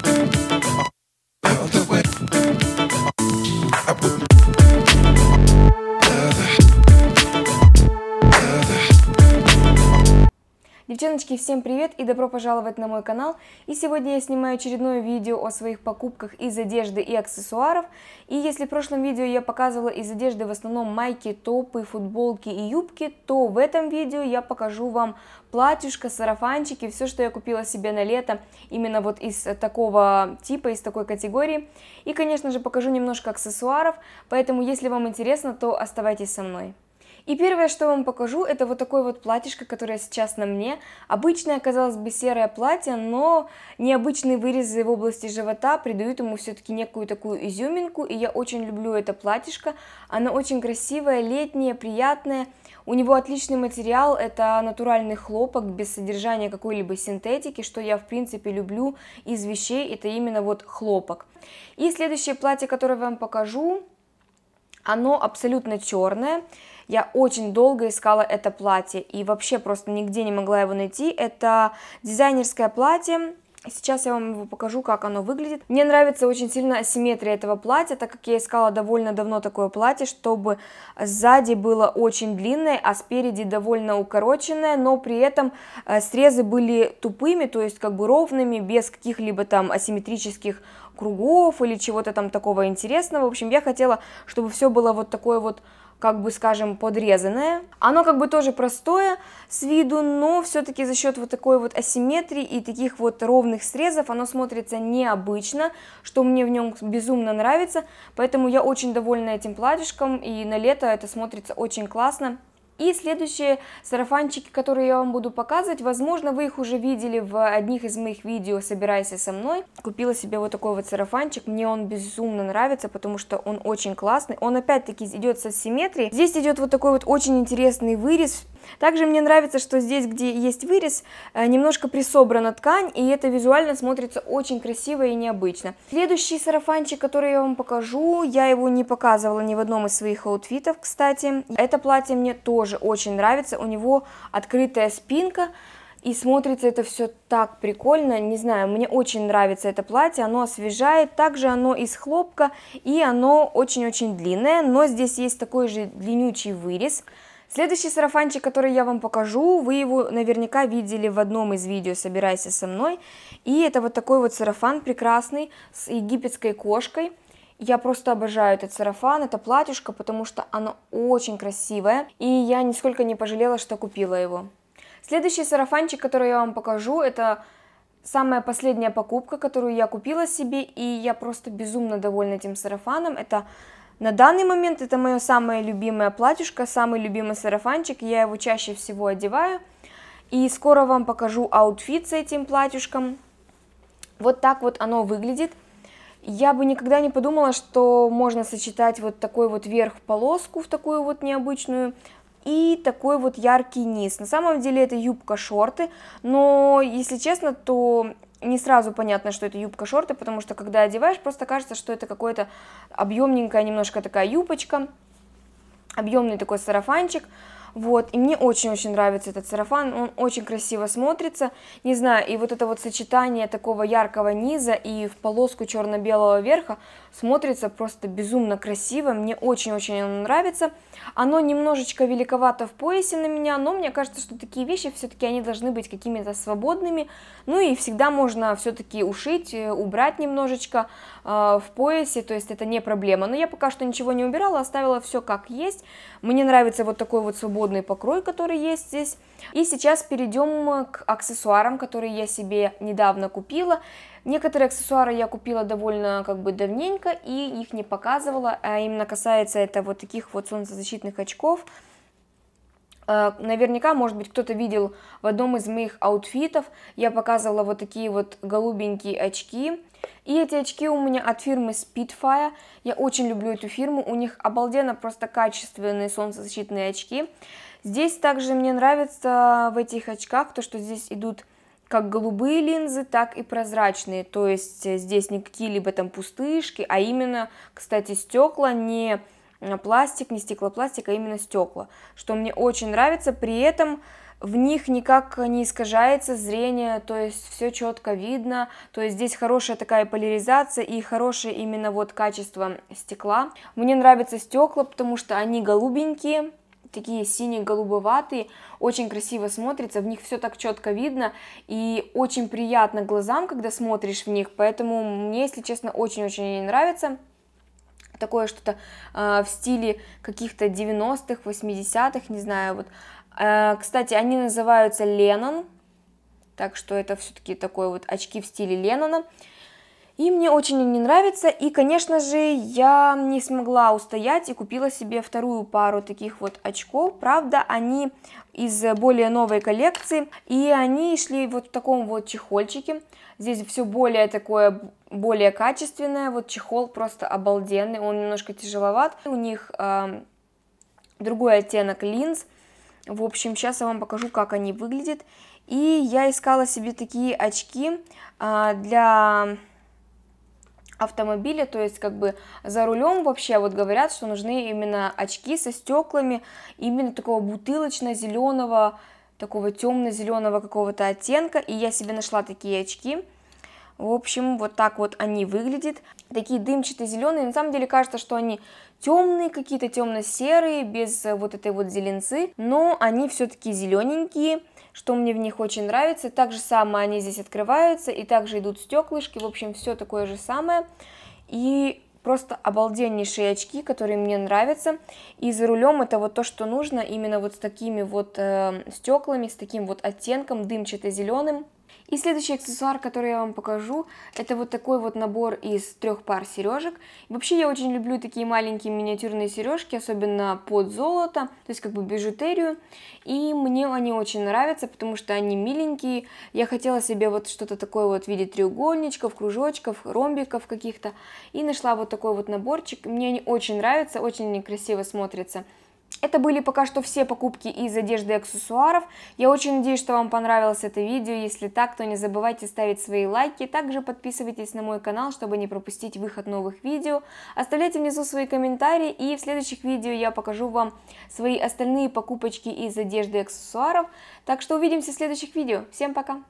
Thank you. Девчоночки, всем привет и добро пожаловать на мой канал. И сегодня я снимаю очередное видео о своих покупках из одежды и аксессуаров. И если в прошлом видео я показывала из одежды в основном майки, топы, футболки и юбки, то в этом видео я покажу вам платьюшко, сарафанчики, все, что я купила себе на лето, именно вот из такого типа, из такой категории. И, конечно же, покажу немножко аксессуаров, поэтому, если вам интересно, то оставайтесь со мной. И первое, что вам покажу, это вот такое вот платьишко, которое сейчас на мне. Обычное, казалось бы, серое платье, но необычные вырезы в области живота придают ему все-таки некую такую изюминку, и я очень люблю это платьишко. Оно очень красивое, летнее, приятное. У него отличный материал, это натуральный хлопок без содержания какой-либо синтетики, что я в принципе люблю из вещей, это именно вот хлопок. И следующее платье, которое я вам покажу, оно абсолютно черное, я очень долго искала это платье и вообще просто нигде не могла его найти. Это дизайнерское платье, Сейчас я вам его покажу, как оно выглядит. Мне нравится очень сильно асимметрия этого платья, так как я искала довольно давно такое платье, чтобы сзади было очень длинное, а спереди довольно укороченное, но при этом э, срезы были тупыми, то есть как бы ровными, без каких-либо там асимметрических кругов или чего-то там такого интересного. В общем, я хотела, чтобы все было вот такое вот как бы, скажем, подрезанное. Оно как бы тоже простое с виду, но все-таки за счет вот такой вот асимметрии и таких вот ровных срезов оно смотрится необычно, что мне в нем безумно нравится, поэтому я очень довольна этим платьишком, и на лето это смотрится очень классно. И следующие сарафанчики, которые я вам буду показывать, возможно, вы их уже видели в одних из моих видео «Собирайся со мной». Купила себе вот такой вот сарафанчик, мне он безумно нравится, потому что он очень классный. Он опять-таки идет со симметрией. Здесь идет вот такой вот очень интересный вырез также мне нравится, что здесь, где есть вырез, э, немножко присобрана ткань, и это визуально смотрится очень красиво и необычно. Следующий сарафанчик, который я вам покажу, я его не показывала ни в одном из своих аутфитов, кстати. Это платье мне тоже очень нравится, у него открытая спинка, и смотрится это все так прикольно, не знаю, мне очень нравится это платье, оно освежает, также оно из хлопка, и оно очень-очень длинное, но здесь есть такой же длиннючий вырез, Следующий сарафанчик, который я вам покажу, вы его наверняка видели в одном из видео «Собирайся со мной». И это вот такой вот сарафан прекрасный с египетской кошкой. Я просто обожаю этот сарафан, это платьюшко, потому что оно очень красивое, и я нисколько не пожалела, что купила его. Следующий сарафанчик, который я вам покажу, это самая последняя покупка, которую я купила себе, и я просто безумно довольна этим сарафаном. Это на данный момент это мое самое любимое платьишко, самый любимый сарафанчик, я его чаще всего одеваю. И скоро вам покажу аутфит с этим платьишком. Вот так вот оно выглядит. Я бы никогда не подумала, что можно сочетать вот такой вот верх полоску в такую вот необычную и такой вот яркий низ. На самом деле это юбка-шорты, но, если честно, то не сразу понятно, что это юбка-шорты, потому что когда одеваешь, просто кажется, что это какое-то объемненькая немножко такая юбочка, объемный такой сарафанчик, вот, и мне очень-очень нравится этот сарафан, он очень красиво смотрится, не знаю, и вот это вот сочетание такого яркого низа и в полоску черно-белого верха смотрится просто безумно красиво, мне очень-очень оно нравится. Оно немножечко великовато в поясе на меня, но мне кажется, что такие вещи все-таки они должны быть какими-то свободными, ну и всегда можно все-таки ушить, э, убрать немножечко э, в поясе, то есть это не проблема. Но я пока что ничего не убирала, оставила все как есть, мне нравится вот такой вот свободный свободный покрой, который есть здесь. И сейчас перейдем к аксессуарам, которые я себе недавно купила. Некоторые аксессуары я купила довольно как бы давненько и их не показывала, а именно касается это вот таких вот солнцезащитных очков. Э, наверняка, может быть, кто-то видел в одном из моих аутфитов, я показывала вот такие вот голубенькие очки. И эти очки у меня от фирмы Spitfire. Я очень люблю эту фирму, у них обалденно просто качественные солнцезащитные очки. Здесь также мне нравится в этих очках то, что здесь идут как голубые линзы, так и прозрачные. То есть э, здесь не какие-либо там пустышки, а именно, кстати, стекла не пластик, не стеклопластик, а именно стекла, что мне очень нравится, при этом в них никак не искажается зрение, то есть все четко видно, то есть здесь хорошая такая поляризация и хорошее именно вот качество стекла. Мне нравятся стекла, потому что они голубенькие, такие сине-голубоватые, очень красиво смотрится, в них все так четко видно и очень приятно глазам, когда смотришь в них, поэтому мне, если честно, очень-очень нравится такое что-то э, в стиле каких-то 90-х, 80-х, не знаю, вот. Э, кстати, они называются Леннон, так что это все-таки такое вот очки в стиле Леннона. Э, и мне очень не нравится, и, конечно же, я не смогла устоять и купила себе вторую пару таких вот очков. Правда, они из более новой коллекции, и они шли вот в таком вот чехольчике. Здесь все более такое, более качественное, вот чехол просто обалденный, он немножко тяжеловат. У них э, другой оттенок линз, в общем, сейчас я вам покажу, как они выглядят. И я искала себе такие очки э, для автомобиле, то есть как бы за рулем вообще вот говорят, что нужны именно очки со стеклами, именно такого бутылочно-зеленого, такого темно-зеленого какого-то оттенка, и я себе нашла такие очки. В общем, вот так вот они выглядят. Такие дымчатые зеленые. На самом деле кажется, что они темные какие-то, темно-серые, без вот этой вот зеленцы. Но они все-таки зелененькие что мне в них очень нравится. Так же самое они здесь открываются, и также идут стеклышки, в общем, все такое же самое. И просто обалденнейшие очки, которые мне нравятся. И за рулем это вот то, что нужно, именно вот с такими вот э, стеклами, с таким вот оттенком дымчато-зеленым. И следующий аксессуар, который я вам покажу, это вот такой вот набор из трех пар сережек. вообще я очень люблю такие маленькие миниатюрные сережки, особенно под золото, то есть как бы бижутерию. И мне они очень нравятся, потому что они миленькие. Я хотела себе вот что-то такое вот в виде треугольничков, кружочков, ромбиков каких-то. И нашла вот такой вот наборчик. Мне они очень нравятся, очень они красиво смотрятся. Это были пока что все покупки из одежды и аксессуаров. Я очень надеюсь, что вам понравилось это видео. Если так, то не забывайте ставить свои лайки. Также подписывайтесь на мой канал, чтобы не пропустить выход новых видео. Оставляйте внизу свои комментарии. И в следующих видео я покажу вам свои остальные покупочки из одежды и аксессуаров. Так что увидимся в следующих видео. Всем пока!